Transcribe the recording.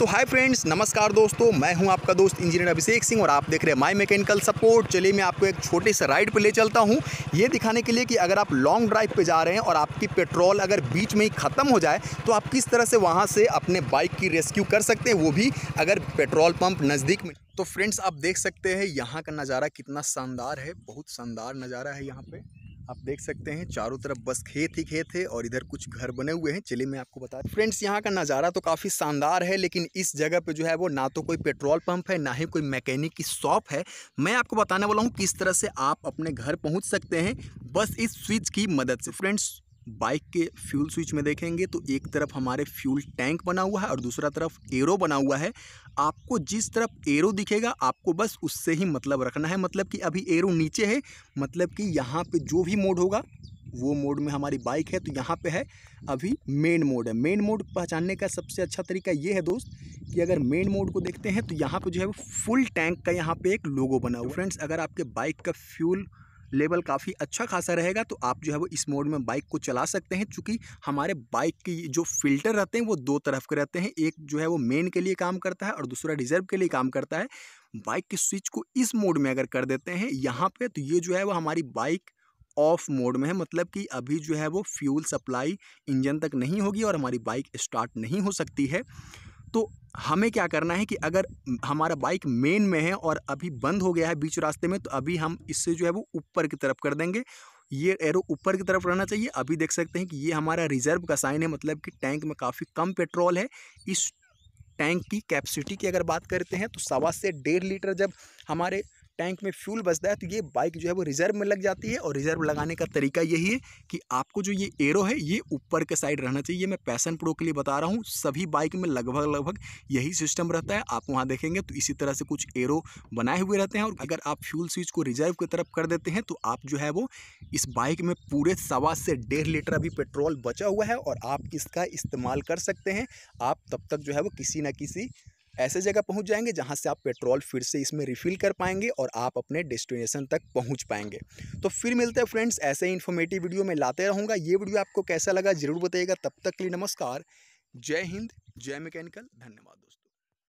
तो hi friends नमस्कार दोस्तों मैं हूं आपका दोस्त इंजीनियर अभिषेक सिंह और आप देख रहे हैं माई मैकेनिकल सपोर्ट चलिए मैं आपको एक छोटे से राइड पर ले चलता हूं ये दिखाने के लिए कि अगर आप लॉन्ग ड्राइव पे जा रहे हैं और आपकी पेट्रोल अगर बीच में ही ख़त्म हो जाए तो आप किस तरह से वहाँ से अपने बाइक की रेस्क्यू कर सकते हैं वो भी अगर पेट्रोल पम्प नज़दीक में तो फ्रेंड्स आप देख सकते हैं यहाँ का नज़ारा कितना शानदार है बहुत शानदार नज़ारा है यहाँ पर आप देख सकते हैं चारों तरफ बस खेत ही खेत है और इधर कुछ घर बने हुए हैं चलिए मैं आपको बता फ्रेंड्स यहाँ का नज़ारा तो काफ़ी शानदार है लेकिन इस जगह पे जो है वो ना तो कोई पेट्रोल पंप है ना ही कोई मैकेनिक की शॉप है मैं आपको बताने वाला हूँ किस तरह से आप अपने घर पहुँच सकते हैं बस इस स्विच की मदद से फ्रेंड्स बाइक के फ्यूल स्विच में देखेंगे तो एक तरफ हमारे फ्यूल टैंक बना हुआ है और दूसरा तरफ एरो बना हुआ है आपको जिस तरफ एरो दिखेगा आपको बस उससे ही मतलब रखना है मतलब कि अभी एरो नीचे है मतलब कि यहाँ पे जो भी मोड होगा वो मोड में हमारी बाइक है तो यहाँ पे है अभी मेन मोड है मेन मोड पहचानने का सबसे अच्छा तरीका ये है दोस्त कि अगर मेन मोड को देखते हैं तो यहाँ पर जो है वो फुल टैंक का यहाँ पर एक लोगो बना हुआ फ्रेंड्स अगर आपके बाइक का फ्यूल लेवल काफ़ी अच्छा खासा रहेगा तो आप जो है वो इस मोड में बाइक को चला सकते हैं चूँकि हमारे बाइक की जो फिल्टर रहते हैं वो दो तरफ के रहते हैं एक जो है वो मेन के लिए काम करता है और दूसरा रिजर्व के लिए काम करता है बाइक के स्विच को इस मोड में अगर कर देते हैं यहाँ पर तो ये जो है वो हमारी बाइक ऑफ मोड में है मतलब कि अभी जो है वो फ्यूल सप्लाई इंजन तक नहीं होगी और हमारी बाइक स्टार्ट नहीं हो सकती है तो हमें क्या करना है कि अगर हमारा बाइक मेन में है और अभी बंद हो गया है बीच रास्ते में तो अभी हम इससे जो है वो ऊपर की तरफ कर देंगे ये एरो ऊपर की तरफ रहना चाहिए अभी देख सकते हैं कि ये हमारा रिजर्व का साइन है मतलब कि टैंक में काफ़ी कम पेट्रोल है इस टैंक की कैपेसिटी की अगर बात करते हैं तो सवा से डेढ़ लीटर जब हमारे टैंक में फ्यूल बचता है तो ये बाइक जो है वो रिजर्व में लग जाती है और रिजर्व लगाने का तरीका यही है कि आपको जो ये एरो है ये ऊपर के साइड रहना चाहिए मैं पैसन प्रो के लिए बता रहा हूँ सभी बाइक में लगभग लगभग यही सिस्टम रहता है आप वहाँ देखेंगे तो इसी तरह से कुछ एरो बनाए हुए रहते हैं और अगर आप फ्यूल स्विच को रिजर्व की तरफ कर देते हैं तो आप जो है वो इस बाइक में पूरे सवा से डेढ़ लीटर अभी पेट्रोल बचा हुआ है और आप इसका इस्तेमाल कर सकते हैं आप तब तक जो है वो किसी ना किसी ऐसे जगह पहुंच जाएंगे जहां से आप पेट्रोल फिर से इसमें रिफ़िल कर पाएंगे और आप अपने डेस्टिनेशन तक पहुंच पाएंगे तो फिर मिलते हैं फ्रेंड्स ऐसे इन्फॉर्मेटिव वीडियो में लाते रहूँगा ये वीडियो आपको कैसा लगा ज़रूर बताइएगा तब तक के लिए नमस्कार जय हिंद जय मैकेनिकल धन्यवाद दोस्तों